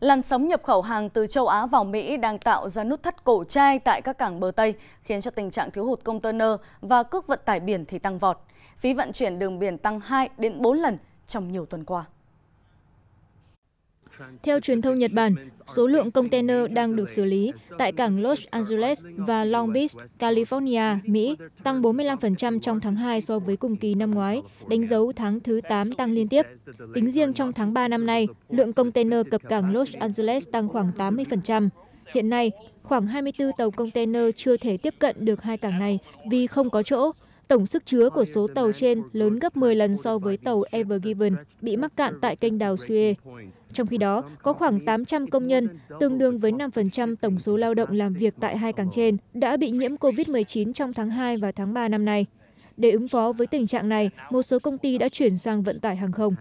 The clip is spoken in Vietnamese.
Làn sóng nhập khẩu hàng từ châu Á vào Mỹ đang tạo ra nút thắt cổ chai tại các cảng bờ Tây, khiến cho tình trạng thiếu hụt container và cước vận tải biển thì tăng vọt. Phí vận chuyển đường biển tăng 2 đến 4 lần trong nhiều tuần qua. Theo truyền thông Nhật Bản, số lượng container đang được xử lý tại cảng Los Angeles và Long Beach, California, Mỹ tăng 45% trong tháng 2 so với cùng kỳ năm ngoái, đánh dấu tháng thứ 8 tăng liên tiếp. Tính riêng trong tháng 3 năm nay, lượng container cập cảng Los Angeles tăng khoảng 80%. Hiện nay, khoảng 24 tàu container chưa thể tiếp cận được hai cảng này vì không có chỗ, Tổng sức chứa của số tàu trên lớn gấp 10 lần so với tàu Ever Given bị mắc cạn tại kênh đào Suez. Trong khi đó, có khoảng 800 công nhân, tương đương với 5% tổng số lao động làm việc tại hai cảng trên, đã bị nhiễm COVID-19 trong tháng 2 và tháng 3 năm nay. Để ứng phó với tình trạng này, một số công ty đã chuyển sang vận tải hàng không.